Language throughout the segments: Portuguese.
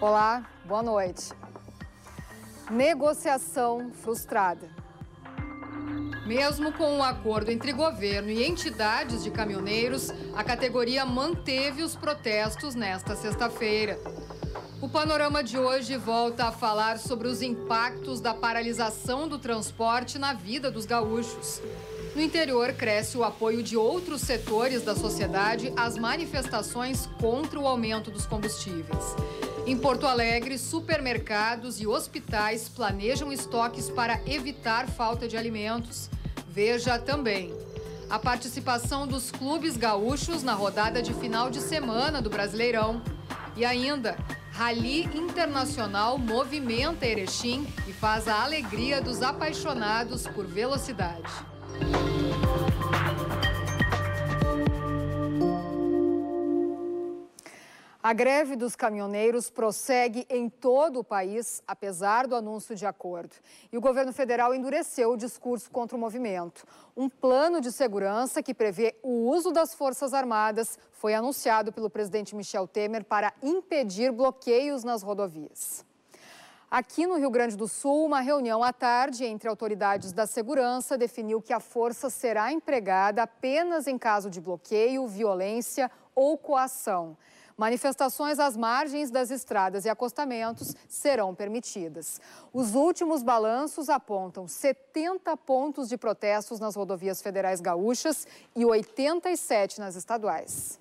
Olá, boa noite. Negociação frustrada. Mesmo com um acordo entre governo e entidades de caminhoneiros, a categoria manteve os protestos nesta sexta-feira. O panorama de hoje volta a falar sobre os impactos da paralisação do transporte na vida dos gaúchos. No interior, cresce o apoio de outros setores da sociedade às manifestações contra o aumento dos combustíveis. Em Porto Alegre, supermercados e hospitais planejam estoques para evitar falta de alimentos. Veja também a participação dos clubes gaúchos na rodada de final de semana do Brasileirão. E ainda, Rally Internacional movimenta Erechim e faz a alegria dos apaixonados por velocidade. A greve dos caminhoneiros prossegue em todo o país, apesar do anúncio de acordo. E o governo federal endureceu o discurso contra o movimento. Um plano de segurança que prevê o uso das Forças Armadas foi anunciado pelo presidente Michel Temer para impedir bloqueios nas rodovias. Aqui no Rio Grande do Sul, uma reunião à tarde entre autoridades da segurança definiu que a força será empregada apenas em caso de bloqueio, violência ou coação. Manifestações às margens das estradas e acostamentos serão permitidas. Os últimos balanços apontam 70 pontos de protestos nas rodovias federais gaúchas e 87 nas estaduais.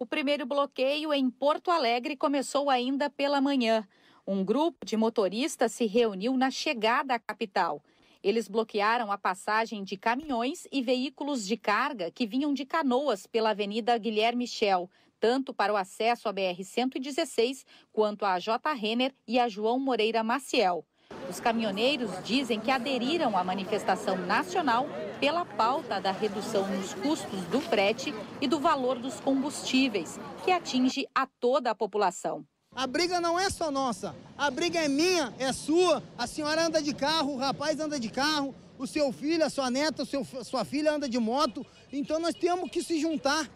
O primeiro bloqueio em Porto Alegre começou ainda pela manhã. Um grupo de motoristas se reuniu na chegada à capital. Eles bloquearam a passagem de caminhões e veículos de carga que vinham de canoas pela Avenida Guilherme Michel, tanto para o acesso à BR-116 quanto à J. Renner e à João Moreira Maciel. Os caminhoneiros dizem que aderiram à manifestação nacional pela pauta da redução nos custos do frete e do valor dos combustíveis, que atinge a toda a população. A briga não é só nossa, a briga é minha, é sua. A senhora anda de carro, o rapaz anda de carro, o seu filho, a sua neta, seu, sua filha anda de moto. Então nós temos que se juntar.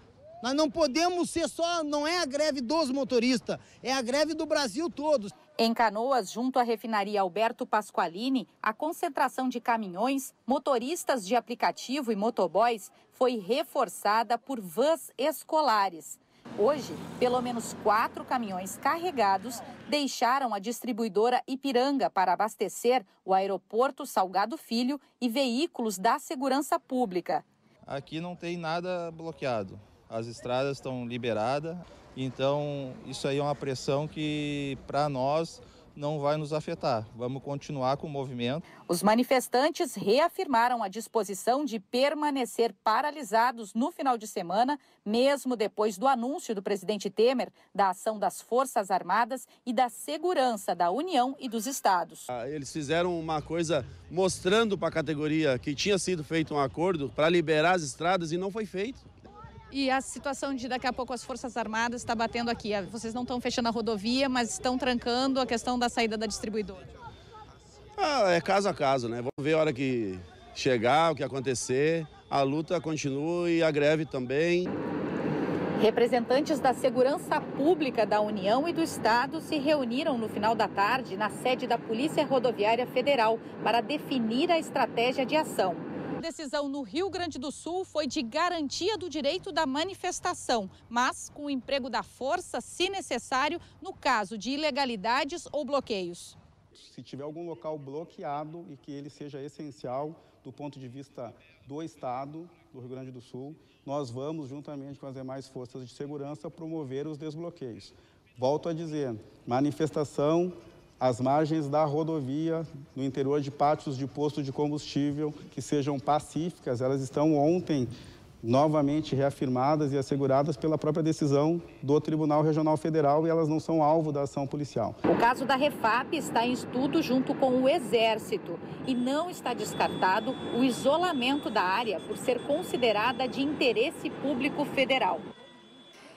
Nós não podemos ser só, não é a greve dos motoristas, é a greve do Brasil todo. Em Canoas, junto à refinaria Alberto Pasqualini, a concentração de caminhões, motoristas de aplicativo e motoboys foi reforçada por vans escolares. Hoje, pelo menos quatro caminhões carregados deixaram a distribuidora Ipiranga para abastecer o aeroporto Salgado Filho e veículos da segurança pública. Aqui não tem nada bloqueado, as estradas estão liberadas, então isso aí é uma pressão que para nós não vai nos afetar. Vamos continuar com o movimento. Os manifestantes reafirmaram a disposição de permanecer paralisados no final de semana, mesmo depois do anúncio do presidente Temer da ação das Forças Armadas e da segurança da União e dos estados. Ah, eles fizeram uma coisa mostrando para a categoria que tinha sido feito um acordo para liberar as estradas e não foi feito. E a situação de daqui a pouco as Forças Armadas está batendo aqui. Vocês não estão fechando a rodovia, mas estão trancando a questão da saída da distribuidora. Ah, é caso a caso, né? Vamos ver a hora que chegar, o que acontecer. A luta continua e a greve também. Representantes da Segurança Pública da União e do Estado se reuniram no final da tarde na sede da Polícia Rodoviária Federal para definir a estratégia de ação decisão no Rio Grande do Sul foi de garantia do direito da manifestação, mas com o emprego da força, se necessário, no caso de ilegalidades ou bloqueios. Se tiver algum local bloqueado e que ele seja essencial do ponto de vista do Estado, do Rio Grande do Sul, nós vamos, juntamente com as demais forças de segurança, promover os desbloqueios. Volto a dizer, manifestação às margens da rodovia, no interior de pátios de posto de combustível, que sejam pacíficas. Elas estão ontem novamente reafirmadas e asseguradas pela própria decisão do Tribunal Regional Federal e elas não são alvo da ação policial. O caso da Refap está em estudo junto com o Exército e não está descartado o isolamento da área por ser considerada de interesse público federal.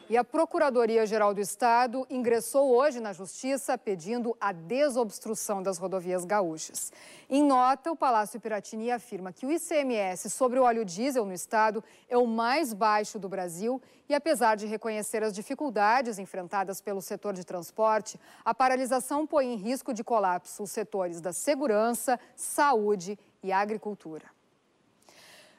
E a Procuradoria-Geral do Estado ingressou hoje na Justiça pedindo a desobstrução das rodovias gaúchas. Em nota, o Palácio Piratini afirma que o ICMS sobre o óleo diesel no Estado é o mais baixo do Brasil e, apesar de reconhecer as dificuldades enfrentadas pelo setor de transporte, a paralisação põe em risco de colapso os setores da segurança, saúde e agricultura.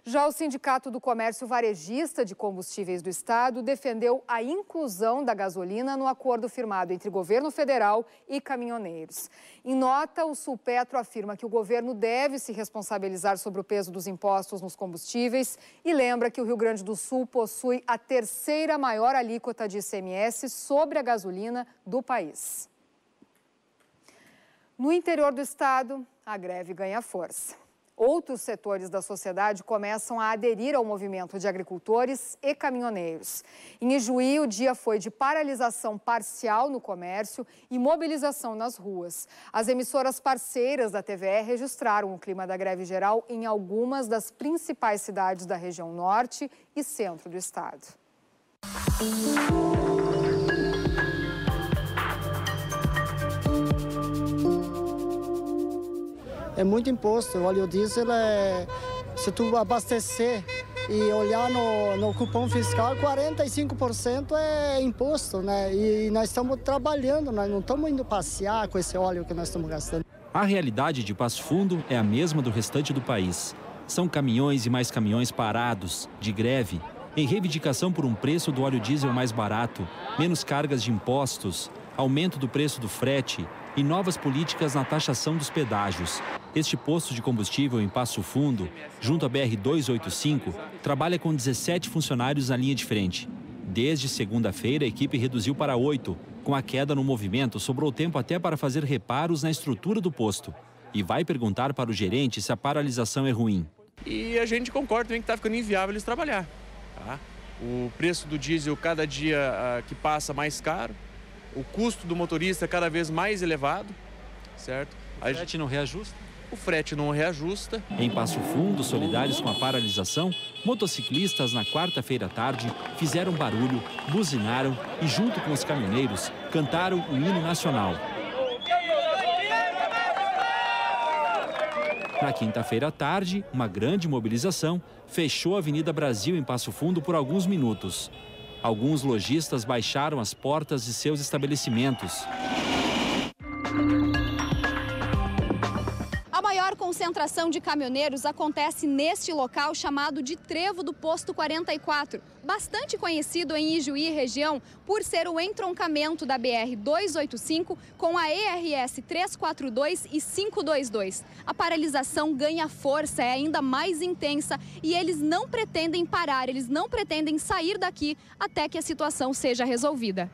Já o Sindicato do Comércio Varejista de Combustíveis do Estado defendeu a inclusão da gasolina no acordo firmado entre governo federal e caminhoneiros. Em nota, o Sulpetro afirma que o governo deve se responsabilizar sobre o peso dos impostos nos combustíveis e lembra que o Rio Grande do Sul possui a terceira maior alíquota de ICMS sobre a gasolina do país. No interior do estado, a greve ganha força outros setores da sociedade começam a aderir ao movimento de agricultores e caminhoneiros. Em Ijuí, o dia foi de paralisação parcial no comércio e mobilização nas ruas. As emissoras parceiras da TVE registraram o clima da greve geral em algumas das principais cidades da região norte e centro do estado. é muito imposto. O óleo diesel, é, se tu abastecer e olhar no, no cupom fiscal, 45% é imposto, né? E, e nós estamos trabalhando, nós não estamos indo passear com esse óleo que nós estamos gastando. A realidade de Passo Fundo é a mesma do restante do país. São caminhões e mais caminhões parados, de greve, em reivindicação por um preço do óleo diesel mais barato, menos cargas de impostos, aumento do preço do frete e novas políticas na taxação dos pedágios. Este posto de combustível em Passo Fundo, junto à BR-285, trabalha com 17 funcionários na linha de frente. Desde segunda-feira, a equipe reduziu para oito. Com a queda no movimento, sobrou tempo até para fazer reparos na estrutura do posto. E vai perguntar para o gerente se a paralisação é ruim. E a gente concorda também que está ficando inviável eles trabalhar. Tá? O preço do diesel cada dia ah, que passa mais caro, o custo do motorista é cada vez mais elevado, certo? O frete não reajusta? o frete não reajusta. Em Passo Fundo, solidários com a paralisação, motociclistas na quarta-feira à tarde fizeram barulho, buzinaram e, junto com os caminhoneiros, cantaram o hino nacional. Na quinta-feira à tarde, uma grande mobilização fechou a Avenida Brasil em Passo Fundo por alguns minutos. Alguns lojistas baixaram as portas de seus estabelecimentos concentração de caminhoneiros acontece neste local chamado de Trevo do Posto 44, bastante conhecido em Ijuí região por ser o entroncamento da BR 285 com a ERS 342 e 522. A paralisação ganha força, é ainda mais intensa e eles não pretendem parar, eles não pretendem sair daqui até que a situação seja resolvida.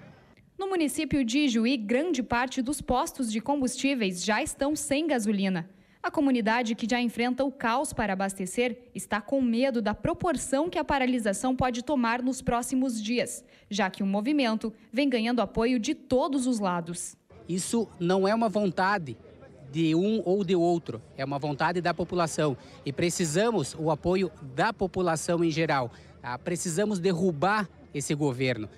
No município de Ijuí, grande parte dos postos de combustíveis já estão sem gasolina. A comunidade, que já enfrenta o caos para abastecer, está com medo da proporção que a paralisação pode tomar nos próximos dias, já que o movimento vem ganhando apoio de todos os lados. Isso não é uma vontade de um ou de outro, é uma vontade da população e precisamos o apoio da população em geral. Ah, precisamos derrubar esse governo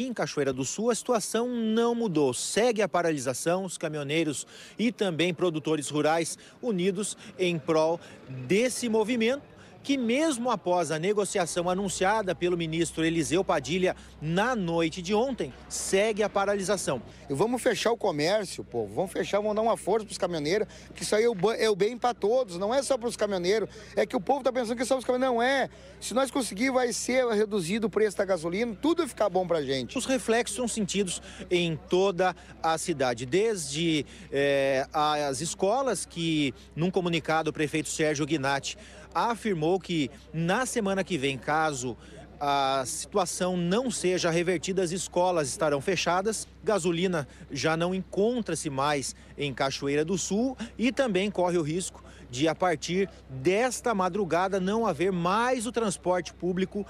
aqui em Cachoeira do Sul, a situação não mudou. Segue a paralisação, os caminhoneiros e também produtores rurais unidos em prol desse movimento que, mesmo após a negociação anunciada pelo ministro Eliseu Padilha na noite de ontem, segue a paralisação. E vamos fechar o comércio, povo. Vamos fechar, vamos dar uma força para os caminhoneiros, que isso aí é o é bem para todos, não é só para os caminhoneiros. É que o povo está pensando que é só para os caminhoneiros. Não é. Se nós conseguir, vai ser reduzido o preço da gasolina, tudo vai ficar bom para gente. Os reflexos são sentidos em toda a cidade, desde é, as escolas, que num comunicado o prefeito Sérgio Guinatti afirmou que na semana que vem, caso a situação não seja revertida, as escolas estarão fechadas, gasolina já não encontra-se mais em Cachoeira do Sul e também corre o risco de, a partir desta madrugada, não haver mais o transporte público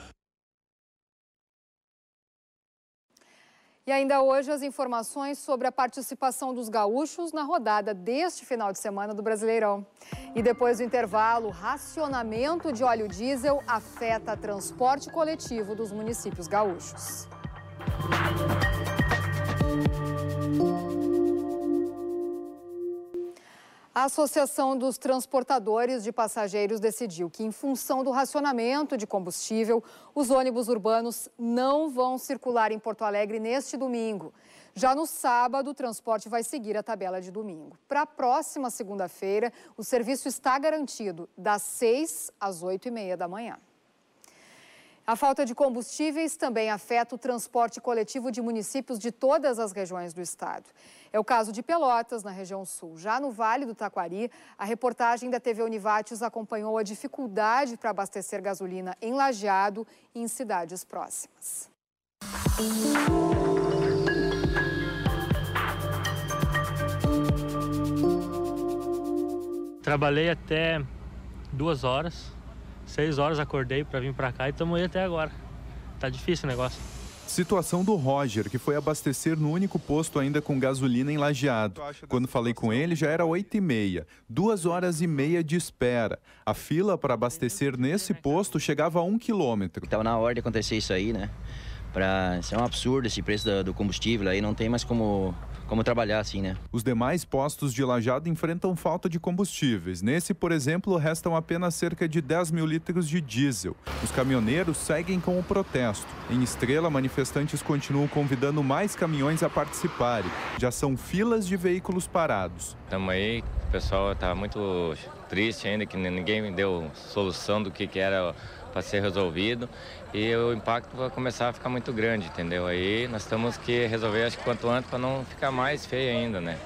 E ainda hoje as informações sobre a participação dos gaúchos na rodada deste final de semana do Brasileirão. E depois do intervalo, racionamento de óleo diesel afeta transporte coletivo dos municípios gaúchos. A Associação dos Transportadores de Passageiros decidiu que, em função do racionamento de combustível, os ônibus urbanos não vão circular em Porto Alegre neste domingo. Já no sábado, o transporte vai seguir a tabela de domingo. Para a próxima segunda-feira, o serviço está garantido das 6 às 8 e meia da manhã. A falta de combustíveis também afeta o transporte coletivo de municípios de todas as regiões do estado. É o caso de Pelotas, na região sul. Já no Vale do Taquari, a reportagem da TV Univates acompanhou a dificuldade para abastecer gasolina em Lajeado e em cidades próximas. Trabalhei até duas horas Seis horas acordei para vir para cá e estamos aí até agora. Tá difícil o negócio. Situação do Roger, que foi abastecer no único posto ainda com gasolina em Lajeado. Quando falei com ele, já era 8 e meia, duas horas e meia de espera. A fila para abastecer nesse posto chegava a um quilômetro. Estava na hora de acontecer isso aí, né? Pra... Isso é um absurdo esse preço do combustível aí, não tem mais como como trabalhar assim, né? Os demais postos de Lajado enfrentam falta de combustíveis. Nesse, por exemplo, restam apenas cerca de 10 mil litros de diesel. Os caminhoneiros seguem com o protesto. Em Estrela, manifestantes continuam convidando mais caminhões a participarem. Já são filas de veículos parados. Estamos aí, o pessoal está muito triste ainda que ninguém deu solução do que, que era para ser resolvido e o impacto vai começar a ficar muito grande, entendeu? Aí nós temos que resolver acho que quanto antes para não ficar mais feio ainda, né?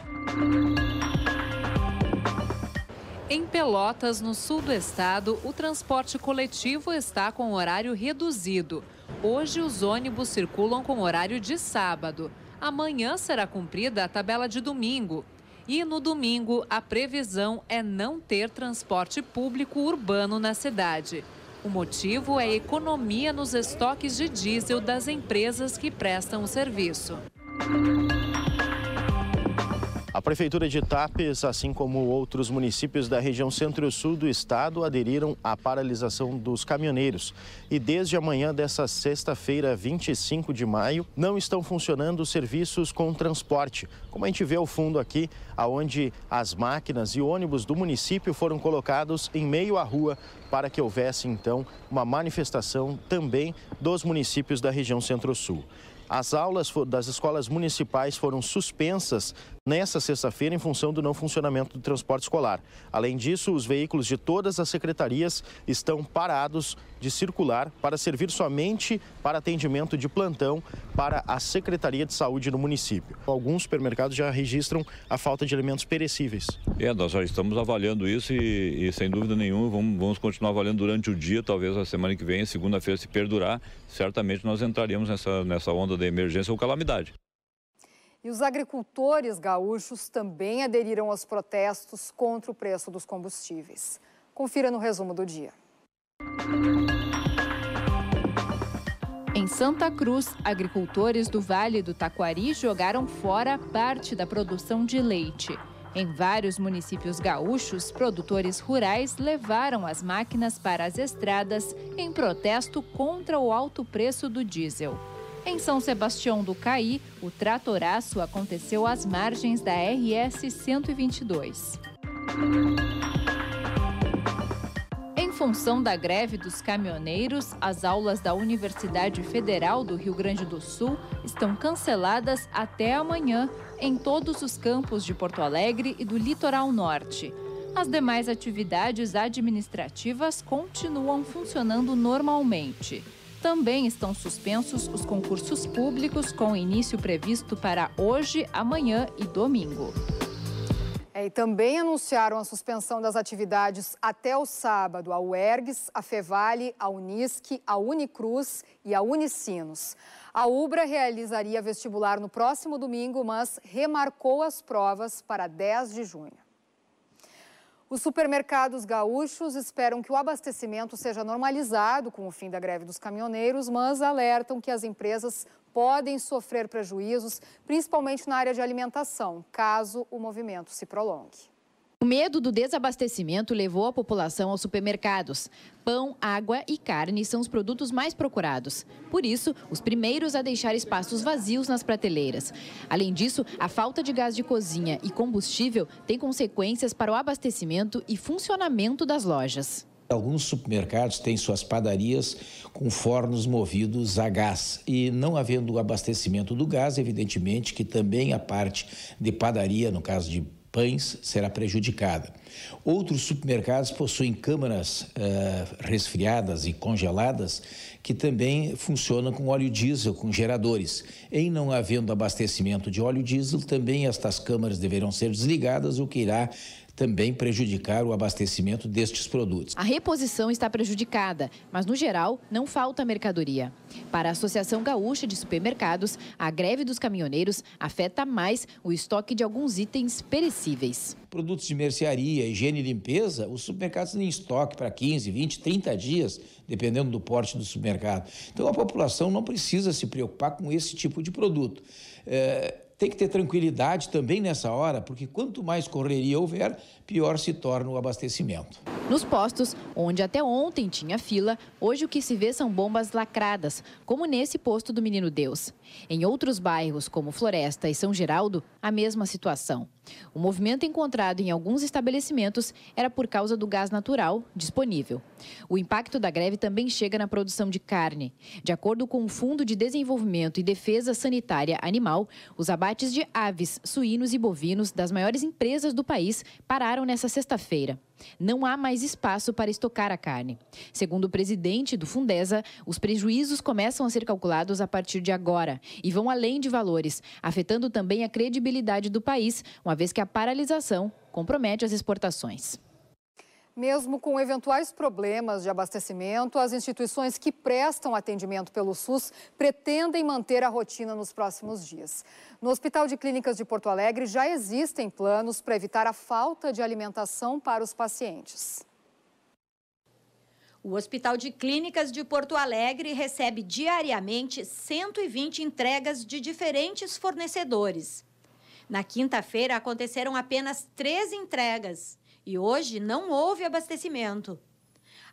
Em Pelotas, no sul do estado, o transporte coletivo está com horário reduzido. Hoje os ônibus circulam com horário de sábado. Amanhã será cumprida a tabela de domingo. E no domingo, a previsão é não ter transporte público urbano na cidade. O motivo é economia nos estoques de diesel das empresas que prestam o serviço. A Prefeitura de Itapes, assim como outros municípios da região centro-sul do estado, aderiram à paralisação dos caminhoneiros. E desde amanhã dessa sexta-feira, 25 de maio, não estão funcionando serviços com transporte. Como a gente vê ao fundo aqui, aonde as máquinas e ônibus do município foram colocados em meio à rua para que houvesse então uma manifestação também dos municípios da região centro-sul. As aulas das escolas municipais foram suspensas nesta sexta-feira em função do não funcionamento do transporte escolar. Além disso, os veículos de todas as secretarias estão parados de circular para servir somente para atendimento de plantão para a Secretaria de Saúde no município. Alguns supermercados já registram a falta de alimentos perecíveis. É, nós já estamos avaliando isso e, e sem dúvida nenhuma vamos, vamos continuar avaliando durante o dia, talvez a semana que vem, segunda-feira, se perdurar, certamente nós entraremos nessa, nessa onda de emergência ou calamidade. E os agricultores gaúchos também aderiram aos protestos contra o preço dos combustíveis. Confira no resumo do dia. Em Santa Cruz, agricultores do Vale do Taquari jogaram fora parte da produção de leite. Em vários municípios gaúchos, produtores rurais levaram as máquinas para as estradas em protesto contra o alto preço do diesel. Em São Sebastião do Caí, o tratoraço aconteceu às margens da RS 122. Em função da greve dos caminhoneiros, as aulas da Universidade Federal do Rio Grande do Sul estão canceladas até amanhã em todos os campos de Porto Alegre e do Litoral Norte. As demais atividades administrativas continuam funcionando normalmente. Também estão suspensos os concursos públicos com início previsto para hoje, amanhã e domingo. É, e também anunciaram a suspensão das atividades até o sábado a UERGS, a Fevale, a Unisc, a Unicruz e a Unicinos. A UBRA realizaria vestibular no próximo domingo, mas remarcou as provas para 10 de junho. Os supermercados gaúchos esperam que o abastecimento seja normalizado com o fim da greve dos caminhoneiros, mas alertam que as empresas podem sofrer prejuízos, principalmente na área de alimentação, caso o movimento se prolongue. O medo do desabastecimento levou a população aos supermercados. Pão, água e carne são os produtos mais procurados. Por isso, os primeiros a deixar espaços vazios nas prateleiras. Além disso, a falta de gás de cozinha e combustível tem consequências para o abastecimento e funcionamento das lojas. Alguns supermercados têm suas padarias com fornos movidos a gás. E não havendo abastecimento do gás, evidentemente que também a parte de padaria, no caso de pães será prejudicada. Outros supermercados possuem câmaras eh, resfriadas e congeladas que também funcionam com óleo diesel, com geradores. Em não havendo abastecimento de óleo diesel, também estas câmaras deverão ser desligadas, o que irá também prejudicar o abastecimento destes produtos. A reposição está prejudicada, mas no geral não falta mercadoria. Para a Associação Gaúcha de Supermercados, a greve dos caminhoneiros afeta mais o estoque de alguns itens perecíveis. Produtos de mercearia, higiene e limpeza, os supermercados têm estoque para 15, 20, 30 dias, dependendo do porte do supermercado. Então a população não precisa se preocupar com esse tipo de produto. É, tem que ter tranquilidade também nessa hora, porque quanto mais correria houver, pior se torna o abastecimento. Nos postos, onde até ontem tinha fila, hoje o que se vê são bombas lacradas, como nesse posto do Menino Deus. Em outros bairros, como Floresta e São Geraldo, a mesma situação. O movimento encontrado em alguns estabelecimentos era por causa do gás natural disponível. O impacto da greve também chega na produção de carne. De acordo com o Fundo de Desenvolvimento e Defesa Sanitária Animal, os abates de aves, suínos e bovinos das maiores empresas do país pararam nessa sexta-feira. Não há mais espaço para estocar a carne. Segundo o presidente do Fundesa, os prejuízos começam a ser calculados a partir de agora e vão além de valores, afetando também a credibilidade do país, uma vez que a paralisação compromete as exportações. Mesmo com eventuais problemas de abastecimento, as instituições que prestam atendimento pelo SUS pretendem manter a rotina nos próximos dias. No Hospital de Clínicas de Porto Alegre já existem planos para evitar a falta de alimentação para os pacientes. O Hospital de Clínicas de Porto Alegre recebe diariamente 120 entregas de diferentes fornecedores. Na quinta-feira aconteceram apenas três entregas. E hoje não houve abastecimento.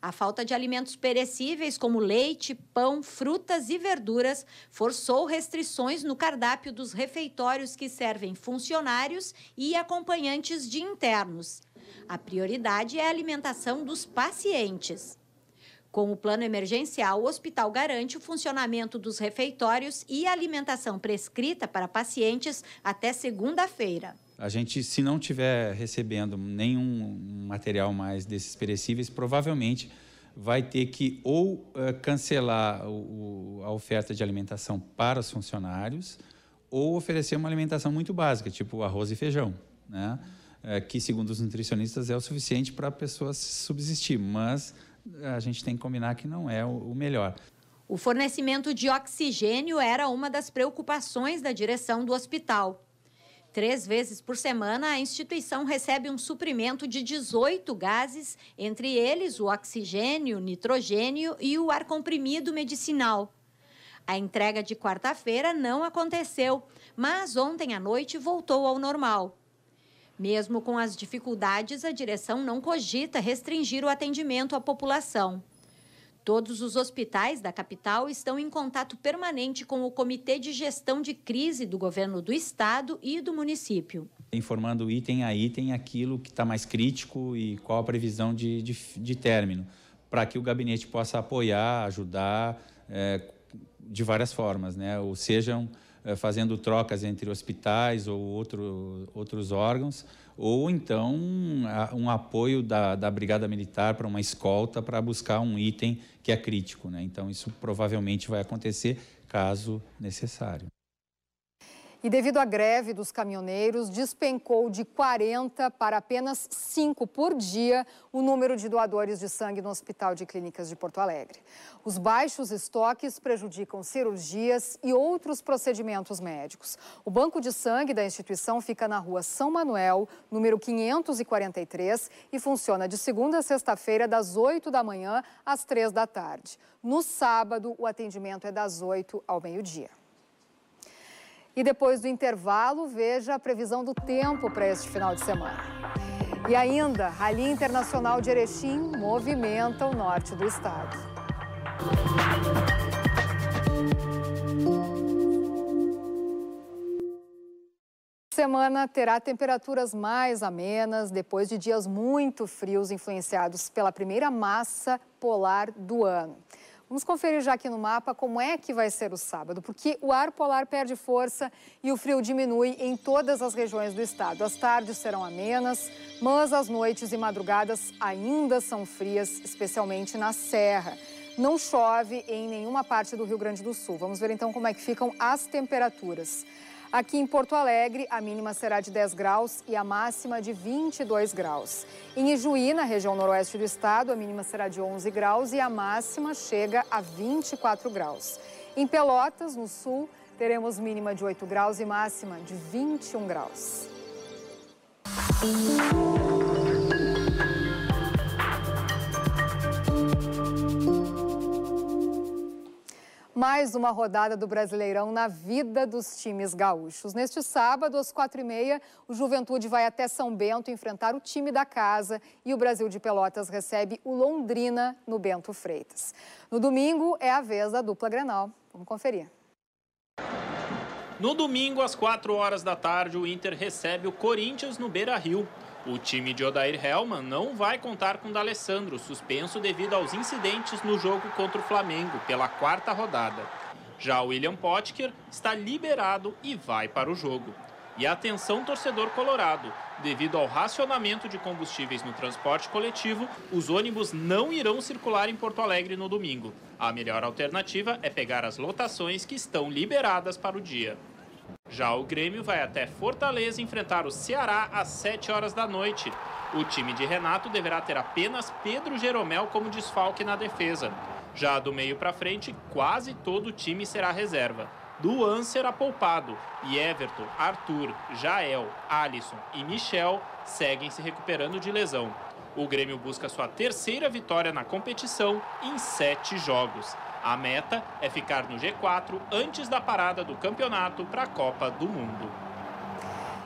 A falta de alimentos perecíveis, como leite, pão, frutas e verduras, forçou restrições no cardápio dos refeitórios que servem funcionários e acompanhantes de internos. A prioridade é a alimentação dos pacientes. Com o plano emergencial, o hospital garante o funcionamento dos refeitórios e alimentação prescrita para pacientes até segunda-feira. A gente, se não tiver recebendo nenhum material mais desses perecíveis, provavelmente vai ter que ou uh, cancelar o, o, a oferta de alimentação para os funcionários ou oferecer uma alimentação muito básica, tipo arroz e feijão, né? Eh, que, segundo os nutricionistas, é o suficiente para a pessoa subsistir, mas eh, a gente tem que combinar que não é o, o melhor. O fornecimento de oxigênio era uma das preocupações da direção do hospital. Três vezes por semana, a instituição recebe um suprimento de 18 gases, entre eles o oxigênio, nitrogênio e o ar comprimido medicinal. A entrega de quarta-feira não aconteceu, mas ontem à noite voltou ao normal. Mesmo com as dificuldades, a direção não cogita restringir o atendimento à população. Todos os hospitais da capital estão em contato permanente com o Comitê de Gestão de Crise do governo do estado e do município. Informando item a item aquilo que está mais crítico e qual a previsão de, de, de término, para que o gabinete possa apoiar, ajudar é, de várias formas, né? ou sejam. Eh, fazendo trocas entre hospitais ou outro, outros órgãos, ou então um apoio da, da Brigada Militar para uma escolta para buscar um item que é crítico. Né? Então, isso provavelmente vai acontecer caso necessário. E devido à greve dos caminhoneiros, despencou de 40 para apenas 5 por dia o número de doadores de sangue no Hospital de Clínicas de Porto Alegre. Os baixos estoques prejudicam cirurgias e outros procedimentos médicos. O banco de sangue da instituição fica na rua São Manuel, número 543, e funciona de segunda a sexta-feira, das 8 da manhã às 3 da tarde. No sábado, o atendimento é das 8 ao meio-dia. E depois do intervalo, veja a previsão do tempo para este final de semana. E ainda, a linha Internacional de Erechim movimenta o norte do estado. Semana terá temperaturas mais amenas depois de dias muito frios influenciados pela primeira massa polar do ano. Vamos conferir já aqui no mapa como é que vai ser o sábado, porque o ar polar perde força e o frio diminui em todas as regiões do estado. As tardes serão amenas, mas as noites e madrugadas ainda são frias, especialmente na serra. Não chove em nenhuma parte do Rio Grande do Sul. Vamos ver então como é que ficam as temperaturas. Aqui em Porto Alegre, a mínima será de 10 graus e a máxima de 22 graus. Em Ijuí, na região noroeste do estado, a mínima será de 11 graus e a máxima chega a 24 graus. Em Pelotas, no sul, teremos mínima de 8 graus e máxima de 21 graus. mais uma rodada do Brasileirão na vida dos times gaúchos. Neste sábado, às quatro e meia, o Juventude vai até São Bento enfrentar o time da casa e o Brasil de Pelotas recebe o Londrina no Bento Freitas. No domingo é a vez da dupla Grenal. Vamos conferir. No domingo, às quatro horas da tarde, o Inter recebe o Corinthians no Beira-Rio. O time de Odair Hellman não vai contar com D'Alessandro, suspenso devido aos incidentes no jogo contra o Flamengo pela quarta rodada. Já William Potker está liberado e vai para o jogo. E atenção torcedor colorado, devido ao racionamento de combustíveis no transporte coletivo, os ônibus não irão circular em Porto Alegre no domingo. A melhor alternativa é pegar as lotações que estão liberadas para o dia. Já o Grêmio vai até Fortaleza enfrentar o Ceará às 7 horas da noite. O time de Renato deverá ter apenas Pedro Jeromel como desfalque na defesa. Já do meio para frente, quase todo o time será reserva. Duan será poupado e Everton, Arthur, Jael, Alisson e Michel seguem se recuperando de lesão. O Grêmio busca sua terceira vitória na competição em sete jogos. A meta é ficar no G4 antes da parada do campeonato para a Copa do Mundo.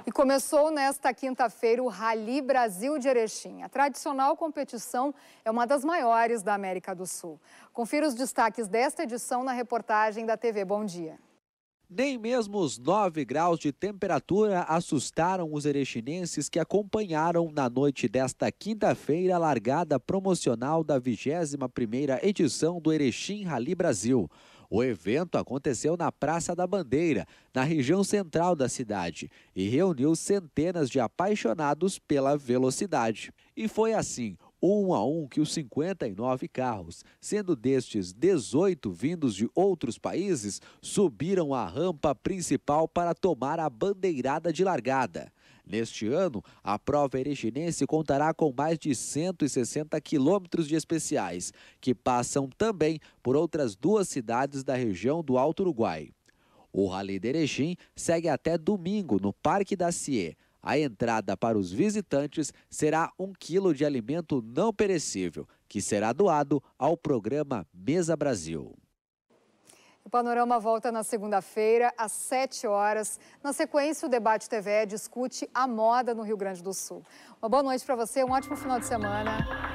E começou nesta quinta-feira o Rally Brasil de Erechim. A tradicional competição é uma das maiores da América do Sul. Confira os destaques desta edição na reportagem da TV Bom Dia. Nem mesmo os 9 graus de temperatura assustaram os erechinenses que acompanharam na noite desta quinta-feira a largada promocional da 21ª edição do Erechim Rally Brasil. O evento aconteceu na Praça da Bandeira, na região central da cidade, e reuniu centenas de apaixonados pela velocidade. E foi assim, um a um que os 59 carros, sendo destes 18 vindos de outros países, subiram a rampa principal para tomar a bandeirada de largada. Neste ano, a prova eriginense contará com mais de 160 quilômetros de especiais, que passam também por outras duas cidades da região do Alto Uruguai. O Rally de Erechim segue até domingo no Parque da Cie, a entrada para os visitantes será um quilo de alimento não perecível, que será doado ao programa Mesa Brasil. O Panorama volta na segunda-feira, às 7 horas. Na sequência, o Debate TV discute a moda no Rio Grande do Sul. Uma boa noite para você, um ótimo final de semana.